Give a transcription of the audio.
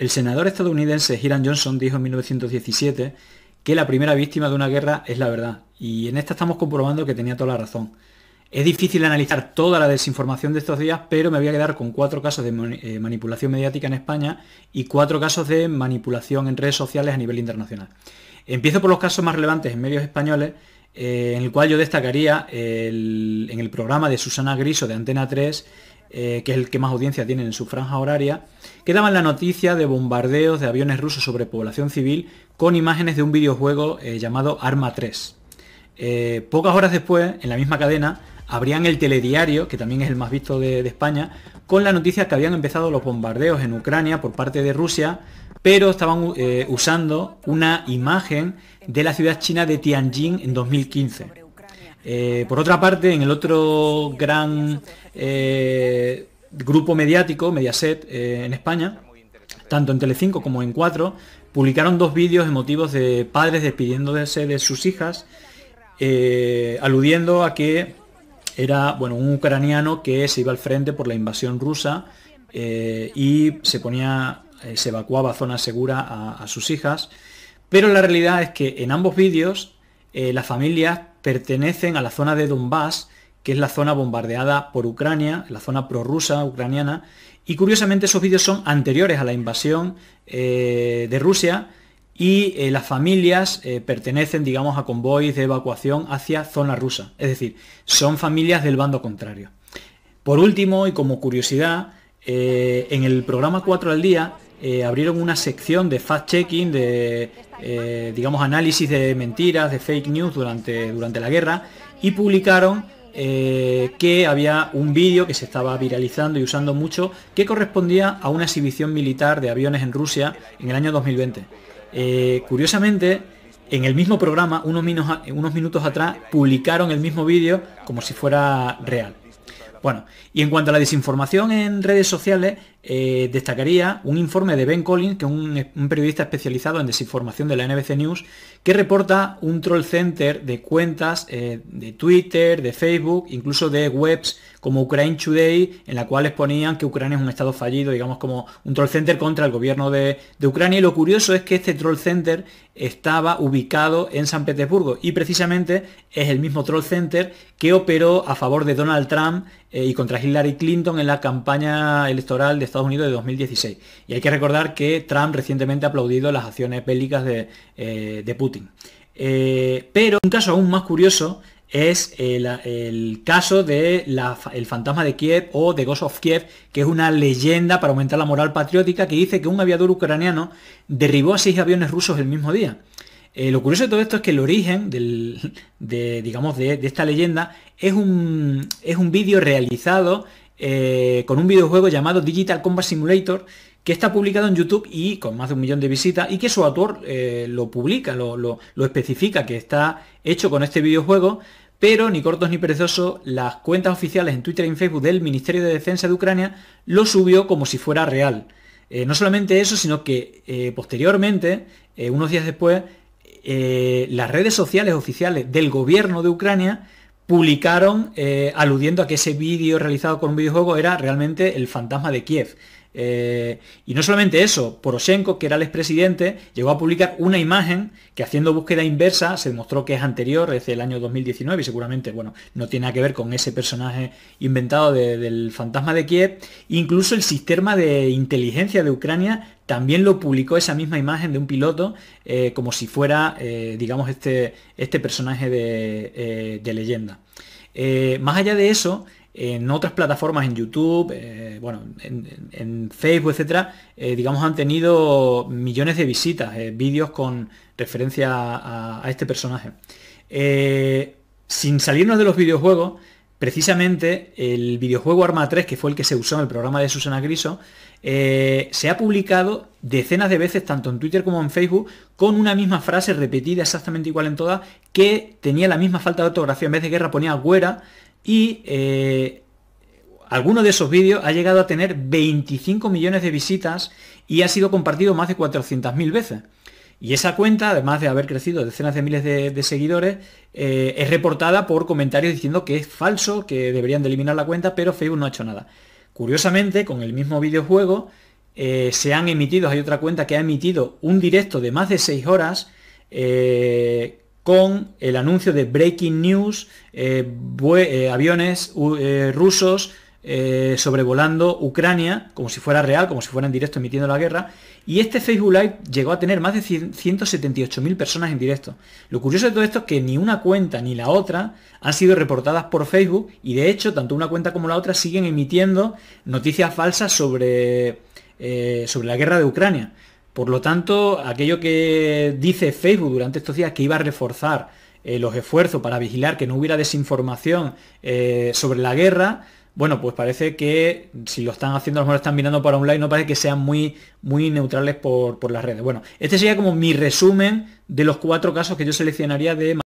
El senador estadounidense Hiram Johnson dijo en 1917 que la primera víctima de una guerra es la verdad, y en esta estamos comprobando que tenía toda la razón. Es difícil analizar toda la desinformación de estos días, pero me voy a quedar con cuatro casos de eh, manipulación mediática en España y cuatro casos de manipulación en redes sociales a nivel internacional. Empiezo por los casos más relevantes en medios españoles, eh, en el cual yo destacaría el, en el programa de Susana Griso de Antena 3, eh, que es el que más audiencia tiene en su franja horaria, que daban la noticia de bombardeos de aviones rusos sobre población civil con imágenes de un videojuego eh, llamado Arma 3. Eh, pocas horas después, en la misma cadena, abrían el telediario, que también es el más visto de, España, con la noticia que habían empezado los bombardeos en Ucrania por parte de Rusia, pero estaban usando una imagen de la ciudad china de Tianjin en 2015. Eh, por otra parte, en el otro gran eh, grupo mediático, Mediaset, eh, en España, tanto en Telecinco como en 4, publicaron dos vídeos motivos de padres despidiéndose de sus hijas, aludiendo a que era bueno, un ucraniano que se iba al frente por la invasión rusa y se ponía, se evacuaba a zona segura a, sus hijas. Pero la realidad es que en ambos vídeos las familias pertenecen a la zona de Donbass, que es la zona bombardeada por Ucrania, la zona prorrusa ucraniana. Y curiosamente esos vídeos son anteriores a la invasión eh, de Rusia y eh, las familias eh, pertenecen, digamos, a convoys de evacuación hacia zona rusa. Es decir, son familias del bando contrario. Por último, y como curiosidad, en el programa 4 al día eh, abrieron una sección de fact-checking, de, eh, digamos, análisis de mentiras, de fake news durante, durante la guerra, y publicaron eh, que había un vídeo que se estaba viralizando y usando mucho, que correspondía a una exhibición militar de aviones en Rusia en el año 2020. curiosamente, en el mismo programa, unos, unos minutos atrás, publicaron el mismo vídeo como si fuera real. Bueno, y en cuanto a la desinformación en redes sociales, eh, destacaría un informe de Ben Collins, que es un, periodista especializado en desinformación de la NBC News, que reporta un troll center de cuentas eh, de Twitter, de Facebook, incluso de webs como Ukraine Today, en la cual exponían que Ucrania es un estado fallido, digamos como un troll center contra el gobierno de, Ucrania. Y lo curioso es que este troll center estaba ubicado en San Petersburgo y precisamente es el mismo troll center que operó a favor de Donald Trump eh, y contra Hillary Clinton en la campaña electoral de Estados Unidos de 2016. Y hay que recordar que Trump recientemente ha aplaudido las acciones bélicas de, eh, Putin. Eh, pero un caso aún más curioso es eh, el, caso del el fantasma de Kiev o de Ghost of Kiev, que es una leyenda para aumentar la moral patriótica que dice que un aviador ucraniano derribó a seis aviones rusos el mismo día. lo curioso de todo esto es que el origen de, digamos, de, esta leyenda es un, es un vídeo realizado eh, con un videojuego llamado Digital Combat Simulator, que está publicado en YouTube y con más de un millón de visitas, y que su autor eh, lo publica, lo, especifica, que está hecho con este videojuego, pero ni cortos ni perezosos, las cuentas oficiales en Twitter y en Facebook del Ministerio de Defensa de Ucrania lo subió como si fuera real. Eh, no solamente eso, sino que posteriormente, unos días después, las redes sociales oficiales del gobierno de Ucrania publicaron eh, aludiendo a que ese vídeo realizado con un videojuego era realmente el fantasma de Kiev. Eh, y no solamente eso, Poroshenko, que era el expresidente, llegó a publicar una imagen que haciendo búsqueda inversa se demostró que es anterior, es del año 2019 y seguramente, bueno, no tiene nada que ver con ese personaje inventado del fantasma de Kiev. Incluso el sistema de inteligencia de Ucrania también lo publicó esa misma imagen de un piloto eh, como si fuera, eh, digamos, este, este personaje de leyenda. más allá de eso, en otras plataformas, en YouTube, eh, bueno, en, Facebook, etcétera, eh, digamos, han tenido millones de visitas, eh, vídeos con referencia a, este personaje. sin salirnos de los videojuegos, precisamente el videojuego Arma 3, que fue el que se usó en el programa de Susana Griso, se ha publicado decenas de veces, tanto en Twitter como en Facebook, con una misma frase repetida exactamente igual en todas, que tenía la misma falta de ortografía. En vez de guerra ponía güera, y eh, alguno de esos vídeos ha llegado a tener 25 millones de visitas y ha sido compartido más de 400.000 veces. Y esa cuenta, además de haber crecido decenas de miles de, seguidores, eh, es reportada por comentarios diciendo que es falso, que deberían de eliminar la cuenta, pero Facebook no ha hecho nada. Curiosamente, con el mismo videojuego, eh, se han emitido, hay otra cuenta que ha emitido un directo de más de 6 horas con el anuncio de Breaking News, eh, eh, aviones eh, rusos sobrevolando Ucrania, como si fuera real, como si fuera en directo emitiendo la guerra. Y este Facebook Live llegó a tener más de 178.000 personas en directo. Lo curioso de todo esto es que ni una cuenta ni la otra han sido reportadas por Facebook y de hecho tanto una cuenta como la otra siguen emitiendo noticias falsas sobre, sobre la guerra de Ucrania. Por lo tanto, aquello que dice Facebook durante estos días que iba a reforzar eh, los esfuerzos para vigilar que no hubiera desinformación eh, sobre la guerra, bueno, pues parece que si lo están haciendo, a lo mejor están mirando para online no parece que sean muy, muy neutrales por, por las redes. Bueno, este sería como mi resumen de los cuatro casos que yo seleccionaría de...